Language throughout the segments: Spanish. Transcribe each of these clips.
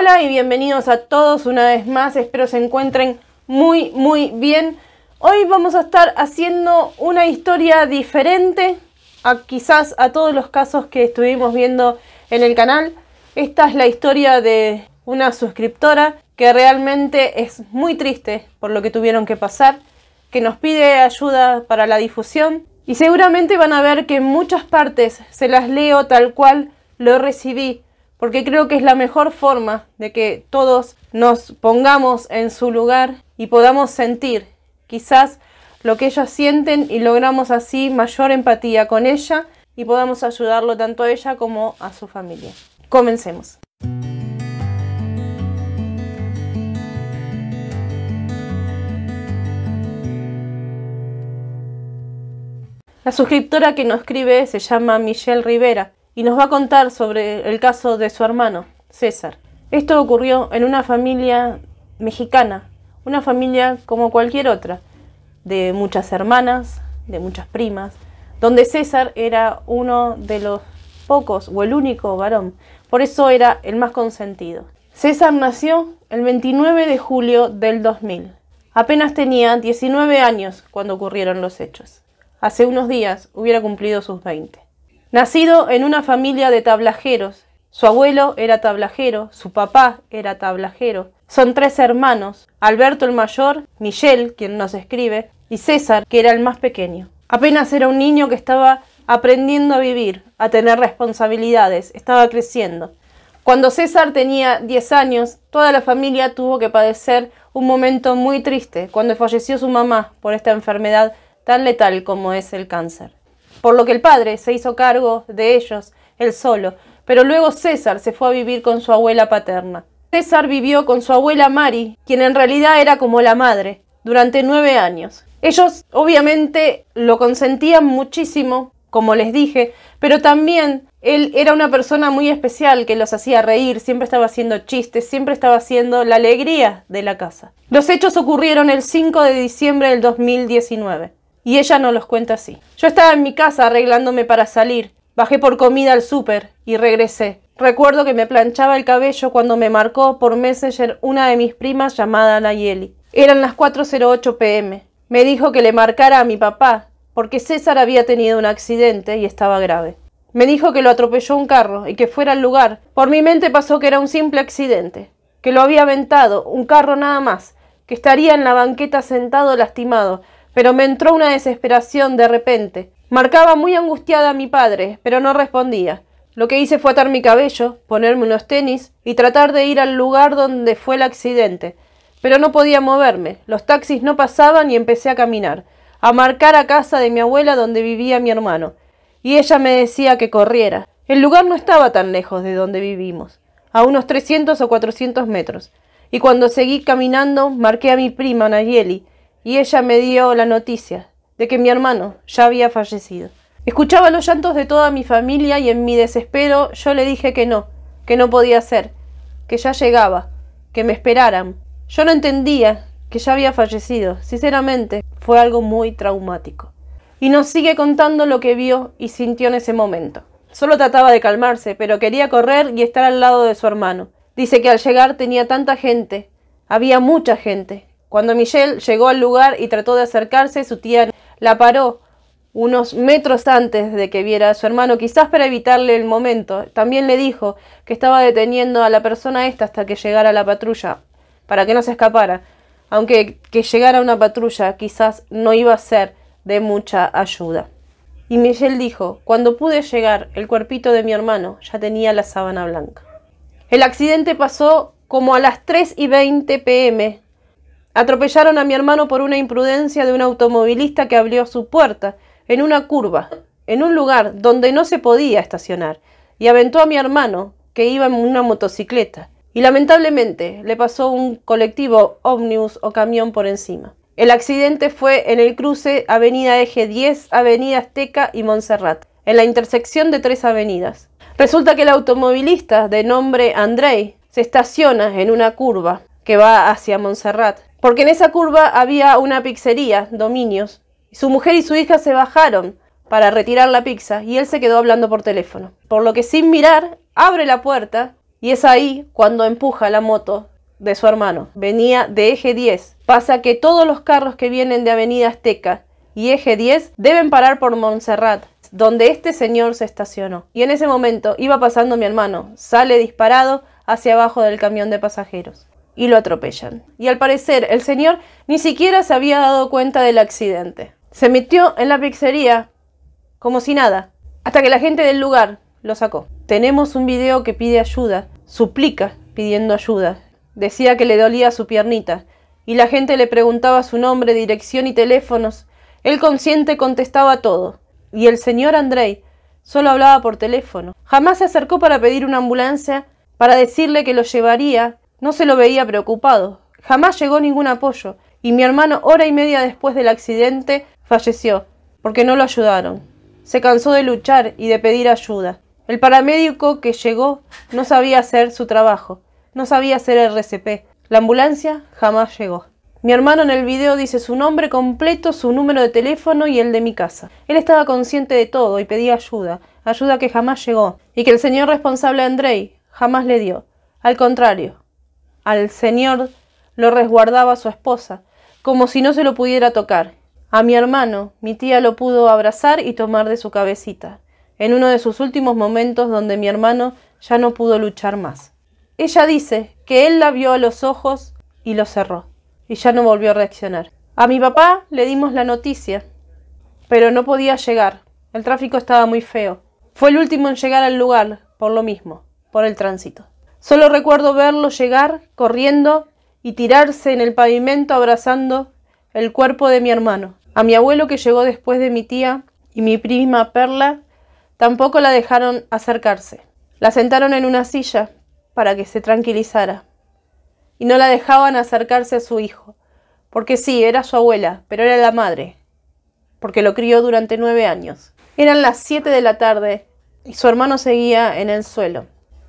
Hola y bienvenidos a todos una vez más, espero se encuentren muy muy bien. Hoy vamos a estar haciendo una historia diferente a quizás a todos los casos que estuvimos viendo en el canal. Esta es la historia de una suscriptora que realmente es muy triste por lo que tuvieron que pasar, que nos pide ayuda para la difusión y seguramente van a ver que en muchas partes se las leo tal cual lo recibí porque creo que es la mejor forma de que todos nos pongamos en su lugar y podamos sentir quizás lo que ellos sienten y logramos así mayor empatía con ella y podamos ayudarlo tanto a ella como a su familia. Comencemos. La suscriptora que nos escribe se llama Michelle Rivera y nos va a contar sobre el caso de su hermano, César. Esto ocurrió en una familia mexicana, una familia como cualquier otra, de muchas hermanas, de muchas primas, donde César era uno de los pocos o el único varón, por eso era el más consentido. César nació el 29 de julio del 2000. Apenas tenía 19 años cuando ocurrieron los hechos. Hace unos días hubiera cumplido sus 20. Nacido en una familia de tablajeros, su abuelo era tablajero, su papá era tablajero. Son tres hermanos, Alberto el mayor, Michel, quien nos escribe, y César, que era el más pequeño. Apenas era un niño que estaba aprendiendo a vivir, a tener responsabilidades, estaba creciendo. Cuando César tenía 10 años, toda la familia tuvo que padecer un momento muy triste, cuando falleció su mamá por esta enfermedad tan letal como es el cáncer por lo que el padre se hizo cargo de ellos él solo, pero luego César se fue a vivir con su abuela paterna. César vivió con su abuela Mari, quien en realidad era como la madre, durante nueve años. Ellos obviamente lo consentían muchísimo, como les dije, pero también él era una persona muy especial que los hacía reír, siempre estaba haciendo chistes, siempre estaba haciendo la alegría de la casa. Los hechos ocurrieron el 5 de diciembre del 2019. Y ella no los cuenta así. Yo estaba en mi casa arreglándome para salir. Bajé por comida al súper y regresé. Recuerdo que me planchaba el cabello cuando me marcó por Messenger una de mis primas llamada Nayeli. Eran las 4.08 pm. Me dijo que le marcara a mi papá, porque César había tenido un accidente y estaba grave. Me dijo que lo atropelló un carro y que fuera al lugar. Por mi mente pasó que era un simple accidente, que lo había aventado, un carro nada más, que estaría en la banqueta sentado lastimado, pero me entró una desesperación de repente. Marcaba muy angustiada a mi padre, pero no respondía. Lo que hice fue atar mi cabello, ponerme unos tenis y tratar de ir al lugar donde fue el accidente. Pero no podía moverme, los taxis no pasaban y empecé a caminar, a marcar a casa de mi abuela donde vivía mi hermano. Y ella me decía que corriera. El lugar no estaba tan lejos de donde vivimos, a unos 300 o 400 metros. Y cuando seguí caminando, marqué a mi prima Nayeli, y ella me dio la noticia de que mi hermano ya había fallecido. Escuchaba los llantos de toda mi familia y en mi desespero yo le dije que no, que no podía ser, que ya llegaba, que me esperaran. Yo no entendía que ya había fallecido. Sinceramente, fue algo muy traumático. Y nos sigue contando lo que vio y sintió en ese momento. Solo trataba de calmarse, pero quería correr y estar al lado de su hermano. Dice que al llegar tenía tanta gente, había mucha gente, cuando Michelle llegó al lugar y trató de acercarse, su tía la paró unos metros antes de que viera a su hermano, quizás para evitarle el momento. También le dijo que estaba deteniendo a la persona esta hasta que llegara la patrulla, para que no se escapara. Aunque que llegara una patrulla quizás no iba a ser de mucha ayuda. Y Michelle dijo, cuando pude llegar, el cuerpito de mi hermano ya tenía la sábana blanca. El accidente pasó como a las 3 y 20 pm Atropellaron a mi hermano por una imprudencia de un automovilista que abrió su puerta en una curva, en un lugar donde no se podía estacionar, y aventó a mi hermano, que iba en una motocicleta, y lamentablemente le pasó un colectivo, ómnibus o camión por encima. El accidente fue en el cruce Avenida Eje 10, Avenida Azteca y Montserrat, en la intersección de tres avenidas. Resulta que el automovilista de nombre Andrei se estaciona en una curva que va hacia Montserrat porque en esa curva había una pizzería, Dominios. Su mujer y su hija se bajaron para retirar la pizza y él se quedó hablando por teléfono. Por lo que sin mirar, abre la puerta y es ahí cuando empuja la moto de su hermano. Venía de eje 10. Pasa que todos los carros que vienen de Avenida Azteca y eje 10 deben parar por Montserrat, donde este señor se estacionó. Y en ese momento iba pasando mi hermano. Sale disparado hacia abajo del camión de pasajeros y lo atropellan. Y al parecer el señor ni siquiera se había dado cuenta del accidente. Se metió en la pizzería como si nada, hasta que la gente del lugar lo sacó. Tenemos un video que pide ayuda, suplica pidiendo ayuda. Decía que le dolía su piernita y la gente le preguntaba su nombre, dirección y teléfonos. El consciente contestaba todo y el señor Andrei solo hablaba por teléfono. Jamás se acercó para pedir una ambulancia, para decirle que lo llevaría no se lo veía preocupado. Jamás llegó ningún apoyo, y mi hermano hora y media después del accidente falleció, porque no lo ayudaron. Se cansó de luchar y de pedir ayuda. El paramédico que llegó no sabía hacer su trabajo, no sabía hacer el RCP. La ambulancia jamás llegó. Mi hermano en el video dice su nombre completo, su número de teléfono y el de mi casa. Él estaba consciente de todo y pedía ayuda, ayuda que jamás llegó, y que el señor responsable Andrei jamás le dio. Al contrario, al Señor lo resguardaba su esposa, como si no se lo pudiera tocar. A mi hermano, mi tía lo pudo abrazar y tomar de su cabecita, en uno de sus últimos momentos donde mi hermano ya no pudo luchar más. Ella dice que él la vio a los ojos y lo cerró, y ya no volvió a reaccionar. A mi papá le dimos la noticia, pero no podía llegar. El tráfico estaba muy feo. Fue el último en llegar al lugar, por lo mismo, por el tránsito. Solo recuerdo verlo llegar corriendo y tirarse en el pavimento abrazando el cuerpo de mi hermano. A mi abuelo que llegó después de mi tía y mi prima Perla, tampoco la dejaron acercarse. La sentaron en una silla para que se tranquilizara. Y no la dejaban acercarse a su hijo, porque sí, era su abuela, pero era la madre, porque lo crió durante nueve años. Eran las siete de la tarde y su hermano seguía en el suelo.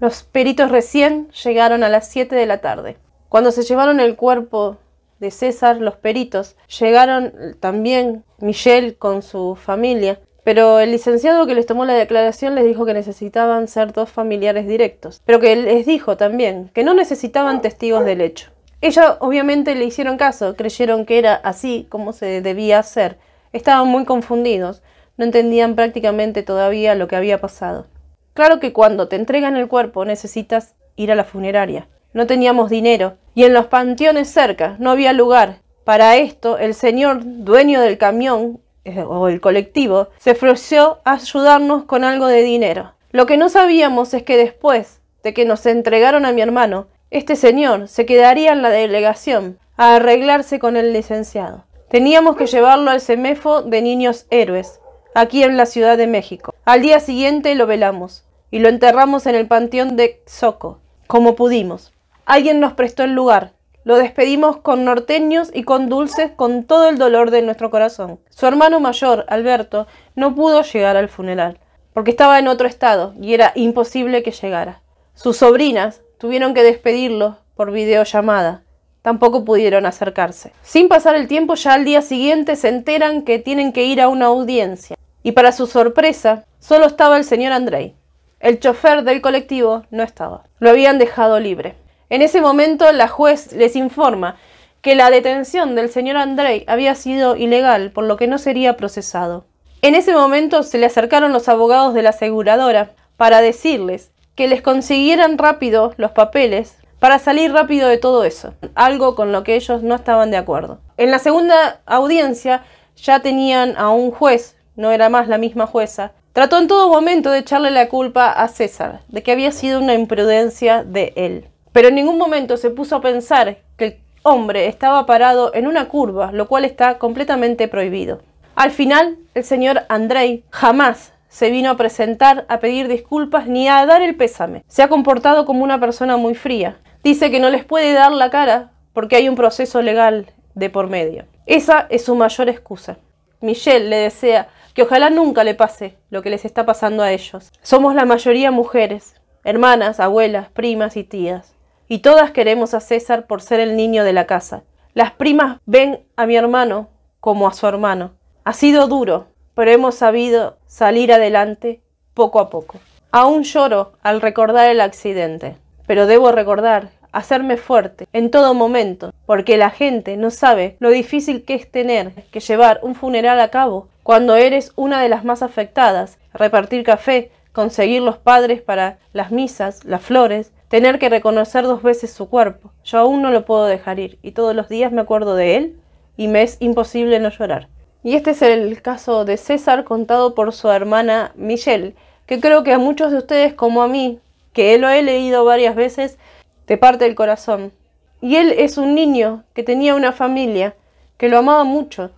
Los peritos recién llegaron a las 7 de la tarde. Cuando se llevaron el cuerpo de César, los peritos, llegaron también Michelle con su familia, pero el licenciado que les tomó la declaración les dijo que necesitaban ser dos familiares directos, pero que les dijo también que no necesitaban testigos del hecho. Ellos obviamente le hicieron caso, creyeron que era así como se debía hacer. Estaban muy confundidos, no entendían prácticamente todavía lo que había pasado. Claro que cuando te entregan el cuerpo necesitas ir a la funeraria. No teníamos dinero y en los panteones cerca no había lugar. Para esto, el señor dueño del camión eh, o el colectivo se ofreció a ayudarnos con algo de dinero. Lo que no sabíamos es que después de que nos entregaron a mi hermano, este señor se quedaría en la delegación a arreglarse con el licenciado. Teníamos que llevarlo al semefo de Niños Héroes, aquí en la Ciudad de México. Al día siguiente lo velamos y lo enterramos en el panteón de Xoco, como pudimos. Alguien nos prestó el lugar. Lo despedimos con norteños y con dulces con todo el dolor de nuestro corazón. Su hermano mayor, Alberto, no pudo llegar al funeral, porque estaba en otro estado y era imposible que llegara. Sus sobrinas tuvieron que despedirlo por videollamada. Tampoco pudieron acercarse. Sin pasar el tiempo, ya al día siguiente se enteran que tienen que ir a una audiencia. Y para su sorpresa, solo estaba el señor Andrei. El chofer del colectivo no estaba. Lo habían dejado libre. En ese momento, la juez les informa que la detención del señor Andrei había sido ilegal, por lo que no sería procesado. En ese momento se le acercaron los abogados de la aseguradora para decirles que les consiguieran rápido los papeles para salir rápido de todo eso, algo con lo que ellos no estaban de acuerdo. En la segunda audiencia ya tenían a un juez no era más la misma jueza, trató en todo momento de echarle la culpa a César, de que había sido una imprudencia de él. Pero en ningún momento se puso a pensar que el hombre estaba parado en una curva, lo cual está completamente prohibido. Al final, el señor Andrei jamás se vino a presentar, a pedir disculpas ni a dar el pésame. Se ha comportado como una persona muy fría. Dice que no les puede dar la cara porque hay un proceso legal de por medio. Esa es su mayor excusa. Michelle le desea que ojalá nunca le pase lo que les está pasando a ellos. Somos la mayoría mujeres, hermanas, abuelas, primas y tías, y todas queremos a César por ser el niño de la casa. Las primas ven a mi hermano como a su hermano. Ha sido duro, pero hemos sabido salir adelante poco a poco. Aún lloro al recordar el accidente, pero debo recordar hacerme fuerte en todo momento, porque la gente no sabe lo difícil que es tener que llevar un funeral a cabo cuando eres una de las más afectadas, repartir café, conseguir los padres para las misas, las flores, tener que reconocer dos veces su cuerpo. Yo aún no lo puedo dejar ir y todos los días me acuerdo de él y me es imposible no llorar. Y este es el caso de César contado por su hermana Michelle, que creo que a muchos de ustedes como a mí, que él lo he leído varias veces, te parte el corazón. Y él es un niño que tenía una familia, que lo amaba mucho.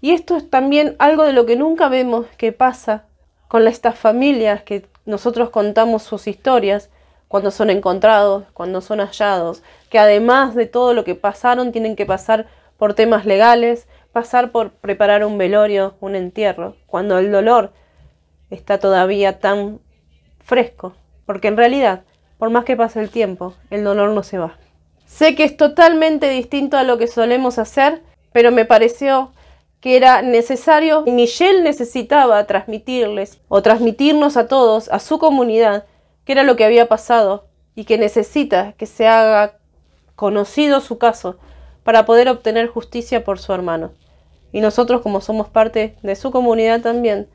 Y esto es también algo de lo que nunca vemos que pasa con estas familias que nosotros contamos sus historias, cuando son encontrados, cuando son hallados, que además de todo lo que pasaron, tienen que pasar por temas legales, pasar por preparar un velorio, un entierro, cuando el dolor está todavía tan fresco, porque en realidad por más que pase el tiempo, el dolor no se va. Sé que es totalmente distinto a lo que solemos hacer, pero me pareció que era necesario y Michelle necesitaba transmitirles o transmitirnos a todos, a su comunidad, qué era lo que había pasado y que necesita que se haga conocido su caso para poder obtener justicia por su hermano. Y nosotros, como somos parte de su comunidad también,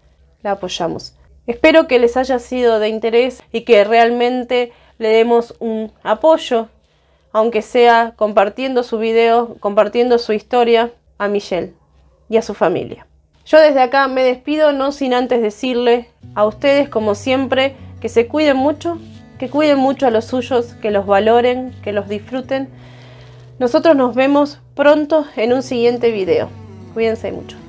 la apoyamos. Espero que les haya sido de interés y que realmente le demos un apoyo, aunque sea compartiendo su video, compartiendo su historia a Michelle y a su familia. Yo desde acá me despido, no sin antes decirle a ustedes, como siempre, que se cuiden mucho, que cuiden mucho a los suyos, que los valoren, que los disfruten. Nosotros nos vemos pronto en un siguiente video. Cuídense mucho.